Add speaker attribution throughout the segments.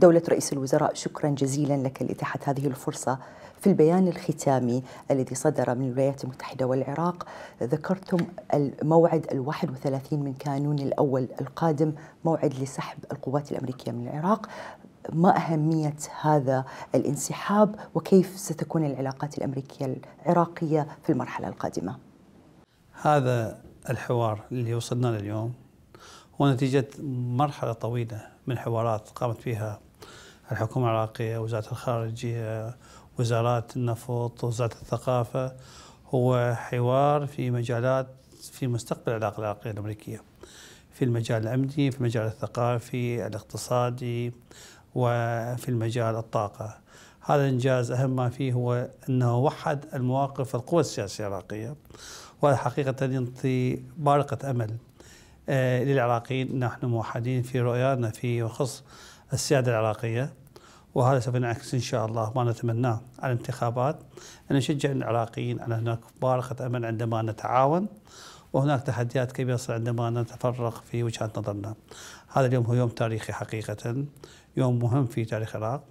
Speaker 1: دولة رئيس الوزراء شكرا جزيلا لك لإتاحة هذه الفرصة في البيان الختامي الذي صدر من الولايات المتحدة والعراق ذكرتم الموعد الواحد وثلاثين من كانون الأول القادم موعد لسحب القوات الأمريكية من العراق ما أهمية هذا الانسحاب وكيف ستكون العلاقات الأمريكية العراقية في المرحلة القادمة
Speaker 2: هذا الحوار اللي وصلنا له اليوم هو نتيجة مرحلة طويلة من حوارات قامت فيها الحكومة العراقية وزارة الخارجية وزارات النفط وزارة الثقافة هو حوار في مجالات في مستقبل العلاقة العراقية الأمريكية في المجال الأمني في المجال الثقافي الاقتصادي وفي المجال الطاقة هذا الإنجاز أهم ما فيه هو أنه وحد المواقف القوى السياسية العراقية وهذا حقيقة ينطي بارقة أمل آه، للعراقيين نحن موحدين في رؤيانا في يخص السيادة العراقية وهذا سوف ينعكس ان شاء الله ما نتمناه على الانتخابات ان نشجع العراقيين على هناك بارقه امل عندما نتعاون وهناك تحديات كبيره عندما نتفرق في وجهات نظرنا. هذا اليوم هو يوم تاريخي حقيقه، يوم مهم في تاريخ العراق.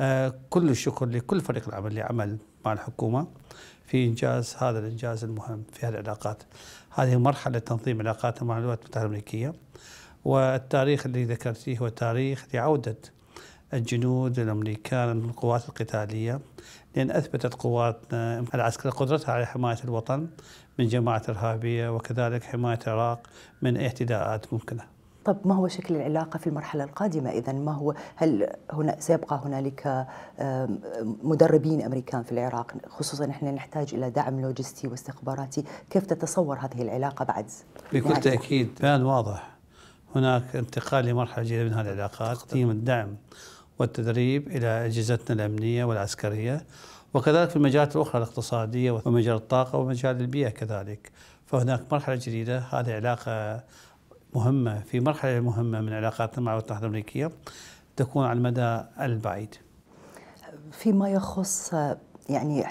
Speaker 2: آه، كل الشكر لكل فريق العمل اللي عمل مع الحكومه في انجاز هذا الانجاز المهم في العلاقات. هذه مرحله تنظيم علاقاتنا مع الولايات المتحده الامريكيه. والتاريخ اللي ذكرتيه هو تاريخ لعوده الجنود الأمريكان من القوات القتالية لأن أثبتت قواتنا العسكرية قدرتها على حماية الوطن من جماعات إرهابية وكذلك حماية العراق من اعتداءات ممكنة
Speaker 1: طب ما هو شكل العلاقة في المرحلة القادمة إذا ما هو هل هنا سيبقى هنالك مدربين أمريكان في العراق خصوصا إحنا نحتاج إلى دعم لوجستي واستخباراتي كيف تتصور هذه العلاقة بعد
Speaker 2: بكل تأكيد بيان واضح هناك انتقال لمرحلة جديدة من هذه العلاقات تقديم الدعم والتدريب إلى أجهزتنا الأمنية والعسكرية وكذلك في المجالات الأخرى الاقتصادية ومجال الطاقة ومجال البيئة كذلك فهناك مرحلة جديدة هذه علاقة مهمة في مرحلة مهمة من علاقاتنا مع الولايات المتحدة الأمريكية تكون على المدى البعيد
Speaker 1: فيما يخص يعني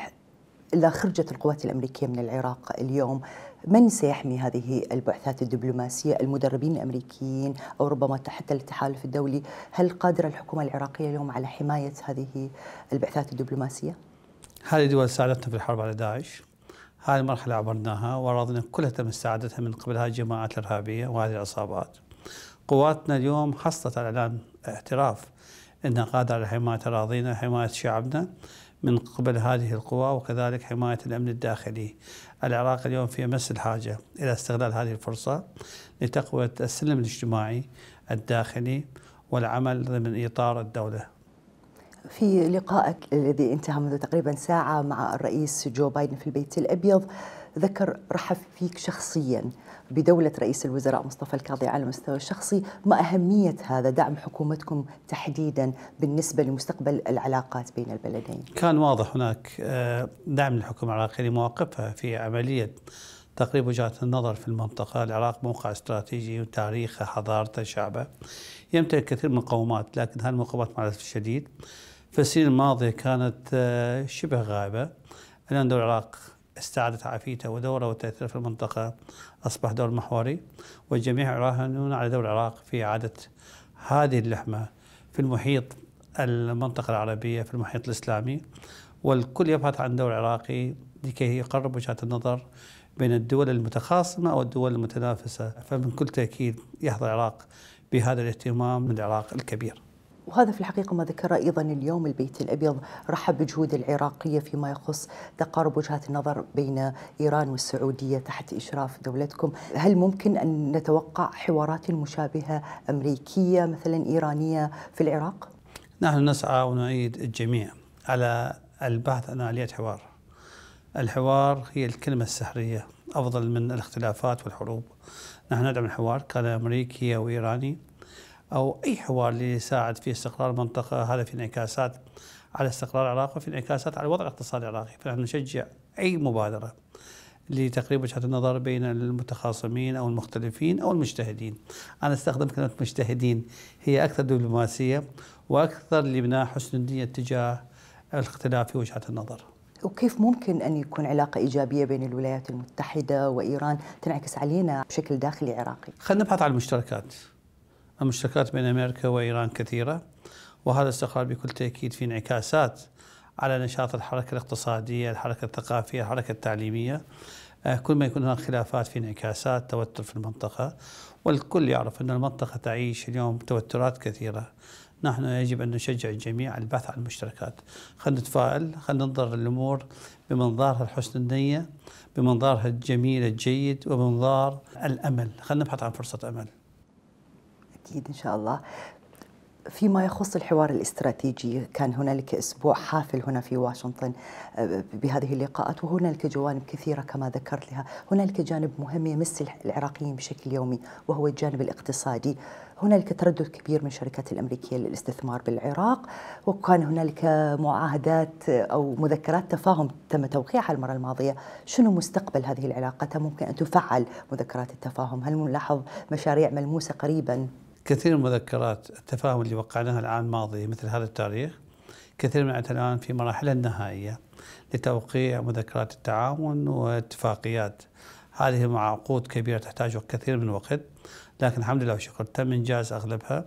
Speaker 1: إذا خرجت القوات الأمريكية من العراق اليوم من سيحمي هذه البعثات الدبلوماسية المدربين الأمريكيين أو ربما حتى التحالف الدولي هل قادرة الحكومة العراقية اليوم على حماية هذه البعثات الدبلوماسية؟
Speaker 2: هذه دول ساعدتنا في الحرب على داعش هذه المرحلة عبرناها وأراضينا كلها تم استعادتها من قبل هذه الجماعات الإرهابية وهذه العصابات قواتنا اليوم حصلت على إعلان اعتراف أنها قادرة على حماية أراضينا حماية شعبنا من قبل هذه القوى وكذلك حماية الأمن الداخلي العراق اليوم في أمس الحاجة إلى استغلال هذه الفرصة لتقوية السلم الاجتماعي الداخلي والعمل ضمن إطار الدولة
Speaker 1: في لقائك الذي انتهى منذ تقريبا ساعة مع الرئيس جو بايدن في البيت الأبيض ذكر رحب فيك شخصيا بدولة رئيس الوزراء مصطفى الكاظمي على المستوى الشخصي ما أهمية هذا دعم حكومتكم تحديدا بالنسبة لمستقبل العلاقات بين البلدين
Speaker 2: كان واضح هناك آه، دعم الحكومة العراقية لمواقفها في عملية تقريب وجهات النظر في المنطقة العراق موقع استراتيجي وتاريخه حضارته شعبه يمتلك كثير من القومات لكن هذه المقومات مع الأسف الشديد في السنين الماضية كانت آه، شبه غائبة الآن دول العراق استعادت عافيته ودوره وتأثيره في المنطقة أصبح دور محوري والجميع يراهنون على دور العراق في إعادة هذه اللحمة في المحيط المنطقة العربية في المحيط الإسلامي والكل يبحث عن دور عراقي لكي يقرب وجهات النظر بين الدول المتخاصمة أو الدول المتنافسة فمن كل تأكيد يحظى العراق بهذا الاهتمام من العراق الكبير
Speaker 1: وهذا في الحقيقة ما ذكر أيضا اليوم البيت الأبيض رحب بجهود العراقية فيما يخص تقارب وجهات النظر بين إيران والسعودية تحت إشراف دولتكم هل ممكن أن نتوقع حوارات مشابهة أمريكية مثلا إيرانية في العراق؟
Speaker 2: نحن نسعى ونعيد الجميع على البحث عن آلية حوار الحوار هي الكلمة السحرية أفضل من الاختلافات والحروب نحن ندعم الحوار كان أمريكي أو إيراني أو أي حوار ليساعد في استقرار المنطقة هذا في انعكاسات على استقرار العراق وفي انعكاسات على الوضع الاقتصادي العراقي فنحن نشجع أي مبادرة لتقريب وجهه النظر بين المتخاصمين او المختلفين او المجتهدين. انا استخدم كلمه مجتهدين هي اكثر دبلوماسيه واكثر لبناء حسن النيه تجاه الاختلاف في وجهات النظر.
Speaker 1: وكيف ممكن ان يكون علاقه ايجابيه بين الولايات المتحده وايران تنعكس علينا بشكل داخلي عراقي؟
Speaker 2: خلينا نبحث عن المشتركات. المشتركات بين أمريكا وإيران كثيرة وهذا الاستقرار بكل تأكيد في انعكاسات على نشاط الحركة الاقتصادية الحركة الثقافية الحركة التعليمية آه، كل ما يكون هناك خلافات في انعكاسات توتر في المنطقة والكل يعرف أن المنطقة تعيش اليوم توترات كثيرة نحن يجب أن نشجع الجميع على البحث عن المشتركات خلينا نتفائل خلينا ننظر للأمور بمنظارها الحسن النية بمنظارها الجميل الجيد وبمنظار الأمل خلينا نبحث عن فرصة أمل
Speaker 1: أكيد إن شاء الله فيما يخص الحوار الاستراتيجي كان هنالك اسبوع حافل هنا في واشنطن آه، بهذه اللقاءات وهنالك جوانب كثيره كما ذكرت لها، هنالك جانب مهم يمس العراقيين بشكل يومي وهو الجانب الاقتصادي، هنالك تردد كبير من الشركات الامريكيه للاستثمار بالعراق وكان هنالك معاهدات او مذكرات تفاهم تم توقيعها المره الماضيه، شنو مستقبل هذه العلاقه؟ ممكن ان تفعل مذكرات التفاهم؟ هل نلاحظ مشاريع ملموسه قريبا
Speaker 2: كثير من المذكرات التفاهم اللي وقعناها العام الماضي مثل هذا التاريخ كثير منها الآن في مراحلها النهائية لتوقيع مذكرات التعاون واتفاقيات هذه مع عقود كبيرة تحتاج كثير من الوقت لكن الحمد لله والشكر تم إنجاز أغلبها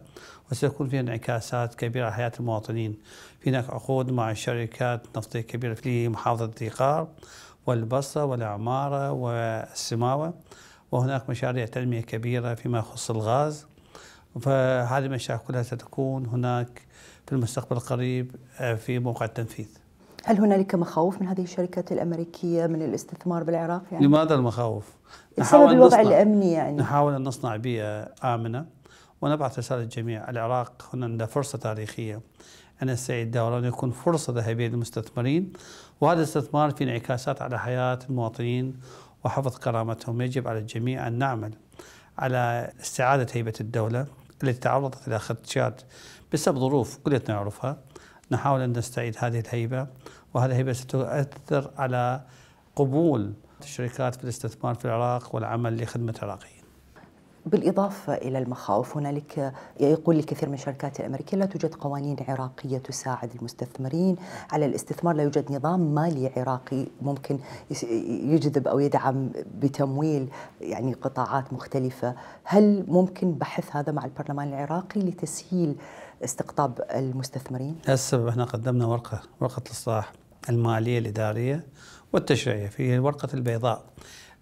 Speaker 2: وسيكون فيها انعكاسات كبيرة على حياة المواطنين في هناك عقود مع شركات نفطية كبيرة في محافظة الدقار والبصرة والعمارة والسماوة وهناك مشاريع تنمية كبيرة فيما يخص الغاز فهذه المشاريع كلها ستكون هناك في المستقبل القريب آه، في موقع التنفيذ
Speaker 1: هل هنالك مخاوف من هذه الشركات الامريكيه من الاستثمار بالعراق يعني؟
Speaker 2: لماذا المخاوف؟
Speaker 1: بسبب الوضع الامني يعني
Speaker 2: نحاول ان نصنع بيئه امنه ونبعث رساله للجميع العراق هنا عنده فرصه تاريخيه ان دوره ان يكون فرصه ذهبيه للمستثمرين وهذا الاستثمار في انعكاسات على حياه المواطنين وحفظ كرامتهم يجب على الجميع ان نعمل على استعاده هيبه الدوله التي تعرضت إلى خدشات بسبب ظروف كلنا نعرفها نحاول أن نستعيد هذه الهيبة وهذه الهيبة ستؤثر على قبول الشركات في الاستثمار في العراق والعمل لخدمة العراقيين
Speaker 1: بالإضافة إلى المخاوف هنالك يقول الكثير من الشركات الأمريكية لا توجد قوانين عراقية تساعد المستثمرين على الاستثمار لا يوجد نظام مالي عراقي ممكن يجذب أو يدعم بتمويل يعني قطاعات مختلفة هل ممكن بحث هذا مع البرلمان العراقي لتسهيل استقطاب المستثمرين؟
Speaker 2: السبب احنا قدمنا ورقة ورقة الإصلاح المالية الإدارية والتشريعية في الورقة البيضاء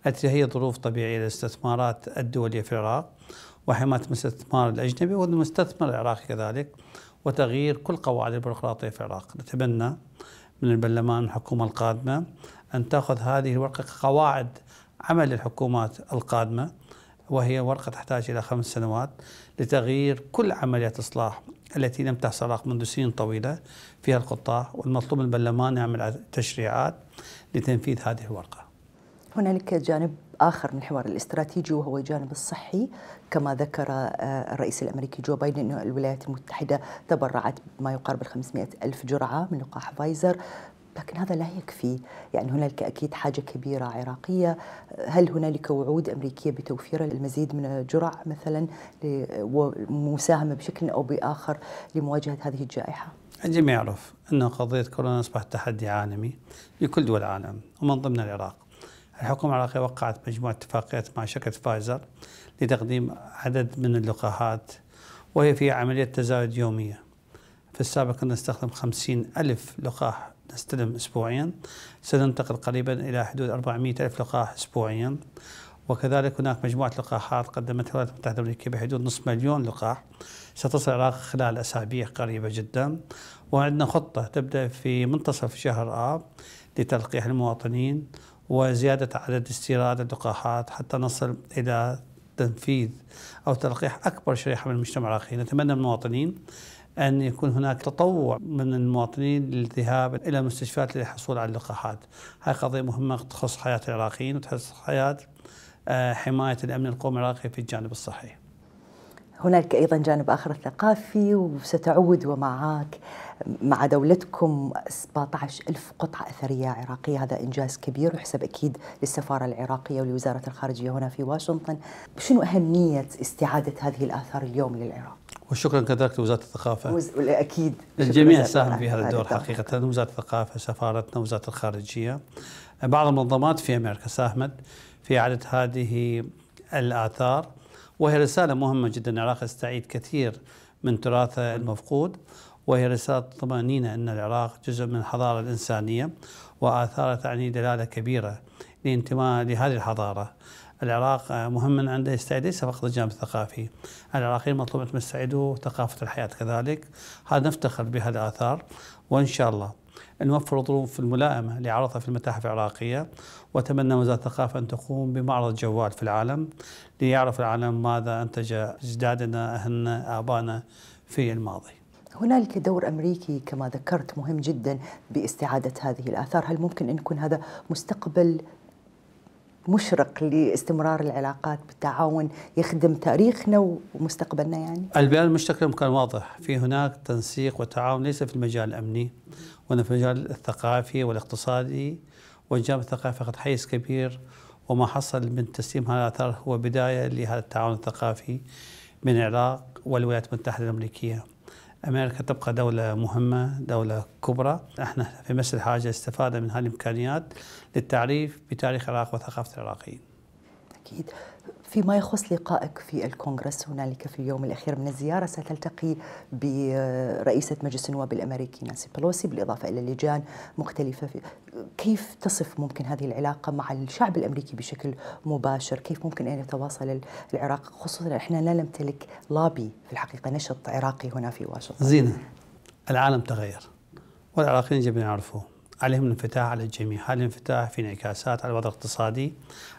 Speaker 2: التي هي ظروف طبيعية للاستثمارات الدولية في العراق وحماية الاستثمار الأجنبي والمستثمر العراقي كذلك وتغيير كل قواعد البيروقراطية في العراق نتمنى من البرلمان الحكومة القادمة أن تأخذ هذه الورقة كقواعد عمل الحكومات القادمة وهي ورقة تحتاج إلى خمس سنوات لتغيير كل عمليات إصلاح التي لم تحصل منذ سنين طويلة فيها القطاع والمطلوب من البرلمان يعمل تشريعات لتنفيذ هذه الورقة
Speaker 1: هنالك جانب آخر من الحوار الاستراتيجي وهو الجانب الصحي كما ذكر آه، الرئيس الأمريكي جو بايدن أن الولايات المتحدة تبرعت ما يقارب 500 ألف جرعة من لقاح فايزر لكن هذا لا يكفي يعني هنالك أكيد حاجة كبيرة عراقية هل هنالك وعود أمريكية بتوفير المزيد من الجرع مثلا ومساهمة بشكل أو بآخر لمواجهة هذه الجائحة
Speaker 2: الجميع يعرف أن قضية كورونا أصبحت تحدي عالمي لكل دول العالم ومن ضمن العراق الحكومة العراقية وقعت مجموعة اتفاقيات مع شركة فايزر لتقديم عدد من اللقاحات وهي في عملية تزايد يومية في السابق كنا نستخدم خمسين ألف لقاح نستلم أسبوعيا سننتقل قريبا إلى حدود 400 ألف لقاح أسبوعيا وكذلك هناك مجموعة لقاحات قدمتها الولايات المتحدة الأمريكية بحدود نصف مليون لقاح ستصل العراق خلال أسابيع قريبة جدا وعندنا خطة تبدأ في منتصف شهر آب لتلقيح المواطنين وزيادة عدد استيراد اللقاحات حتى نصل إلى تنفيذ أو تلقيح أكبر شريحة من المجتمع العراقي نتمنى من المواطنين أن يكون هناك تطوع من المواطنين للذهاب إلى المستشفيات للحصول على اللقاحات هاي قضية مهمة تخص حياة العراقيين وتخص حياة آه، حماية الأمن القومي العراقي في الجانب الصحي
Speaker 1: هناك ايضا جانب اخر ثقافي وستعود ومعك مع دولتكم 17 ألف قطعة أثرية عراقية هذا إنجاز كبير ويحسب أكيد للسفارة العراقية ولوزارة الخارجية هنا في واشنطن شنو أهمية استعادة هذه الآثار اليوم للعراق؟
Speaker 2: وشكرا كذلك لوزاره الثقافه وز... اكيد الجميع ساهم في هذا الدور حقيقه وزاره الثقافه سفارتنا وزاره الخارجيه بعض المنظمات في امريكا ساهمت في اعاده هذه الاثار وهي رسالة مهمة جدا العراق يستعيد كثير من تراثه المفقود وهي رسالة طمأنينة أن العراق جزء من الحضارة الإنسانية وآثاره تعني دلالة كبيرة لانتماء لهذه الحضارة العراق مهم عنده يستعيد ليس فقط الجانب الثقافي العراقيين مطلوب أن يستعيدوا ثقافة الحياة كذلك هذا نفتخر بهذه الآثار وإن شاء الله نوفر ظروف الملائمة لعرضها في المتاحف العراقية وأتمنى وزارة الثقافة أن تقوم بمعرض جوال في العالم ليعرف العالم ماذا أنتج أجدادنا أهلنا آبائنا في الماضي
Speaker 1: هنالك دور امريكي كما ذكرت مهم جدا باستعاده هذه الاثار، هل ممكن ان يكون هذا مستقبل مشرق لاستمرار العلاقات بالتعاون يخدم تاريخنا ومستقبلنا يعني؟
Speaker 2: البيان المشترك كان واضح، في هناك تنسيق وتعاون ليس في المجال الامني في المجال الثقافي والاقتصادي والجانب الثقافي فقد حيز كبير وما حصل من تسليم هذا الأثر هو بداية لهذا التعاون الثقافي بين العراق والولايات المتحدة الأمريكية أمريكا تبقى دولة مهمة دولة كبرى احنا في مس الحاجة استفادة من هذه الإمكانيات للتعريف بتاريخ العراق وثقافة العراقيين أكيد
Speaker 1: فيما يخص لقائك في الكونغرس هنالك في اليوم الاخير من الزياره ستلتقي برئيسه مجلس النواب الامريكي نانسي بلوسي بالاضافه الى لجان مختلفه في كيف تصف ممكن هذه العلاقه مع الشعب الامريكي بشكل مباشر؟ كيف ممكن ان يتواصل العراق خصوصا احنا لا نمتلك لابي في الحقيقه نشط عراقي هنا
Speaker 2: في واشنطن. زينه العالم تغير والعراقيين يجب ان يعرفوا عليهم الانفتاح على الجميع، هذا الانفتاح في انعكاسات على الوضع الاقتصادي،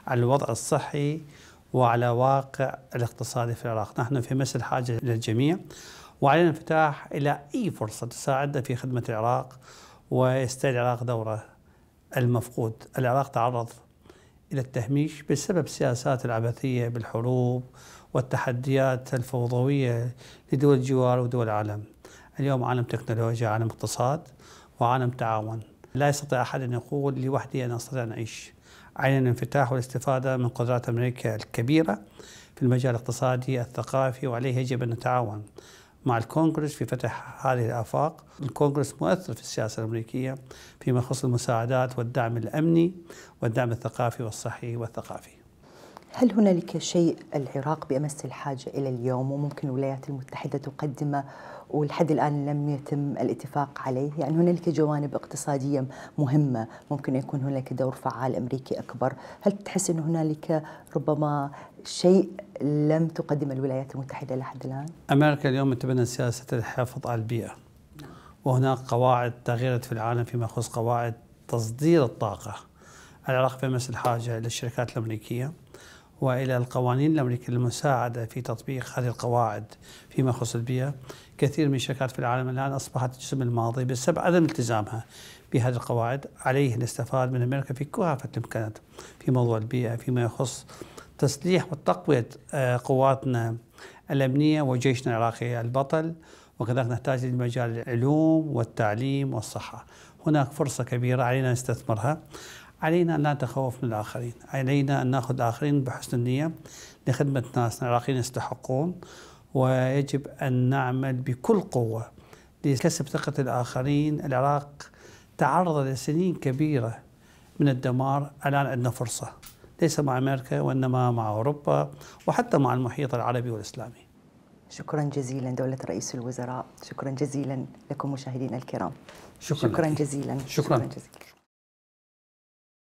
Speaker 2: على الوضع الصحي، وعلى واقع الاقتصادي في العراق نحن في مس الحاجة للجميع وعلينا الانفتاح إلى أي فرصة تساعدنا في خدمة العراق ويستعيد العراق دوره المفقود العراق تعرض إلى التهميش بسبب سياسات العبثية بالحروب والتحديات الفوضوية لدول الجوار ودول العالم اليوم عالم تكنولوجيا عالم اقتصاد وعالم تعاون لا يستطيع أحد أن يقول لوحدي أنا أستطيع أن أعيش عين الانفتاح والاستفادة من قدرات أمريكا الكبيرة في المجال الاقتصادي الثقافي وعليه يجب أن نتعاون مع الكونغرس في فتح هذه الآفاق الكونغرس مؤثر في السياسة الأمريكية فيما يخص المساعدات والدعم الأمني والدعم الثقافي والصحي والثقافي
Speaker 1: هل هنالك شيء العراق بأمس الحاجة إلى اليوم وممكن الولايات المتحدة تقدمه ولحد الآن لم يتم الاتفاق عليه يعني هنالك جوانب اقتصادية مهمة ممكن يكون هنالك دور فعال أمريكي أكبر هل تحس أن هنالك ربما شيء لم تقدم الولايات المتحدة لحد الآن؟
Speaker 2: أمريكا اليوم تبنى سياسة الحفاظ على البيئة وهناك قواعد تغيرت في العالم فيما يخص قواعد تصدير الطاقة العراق في أمس الحاجة للشركات الأمريكية والى القوانين الامريكيه للمساعده في تطبيق هذه القواعد فيما يخص البيئه، كثير من الشركات في العالم الان اصبحت جسم الماضي بسبب عدم التزامها بهذه القواعد، عليه الاستفاد من امريكا في كافه الامكانات في موضوع البيئه فيما يخص تسليح وتقويه آه، قواتنا الامنيه وجيشنا العراقي البطل وكذلك نحتاج لمجال العلوم والتعليم والصحه. هناك فرصه كبيره علينا نستثمرها. علينا أن لا نتخوف من الآخرين علينا أن نأخذ الآخرين بحسن النية لخدمة ناسنا العراقيين يستحقون ويجب أن نعمل بكل قوة لكسب ثقة الآخرين العراق تعرض لسنين كبيرة من الدمار الآن عندنا فرصة ليس مع أمريكا وإنما مع أوروبا وحتى مع المحيط العربي والإسلامي
Speaker 1: شكرا جزيلا دولة رئيس الوزراء شكرا جزيلا لكم مشاهدينا الكرام شكرا, شكرا جزيلا شكرا, شكرا جزيلا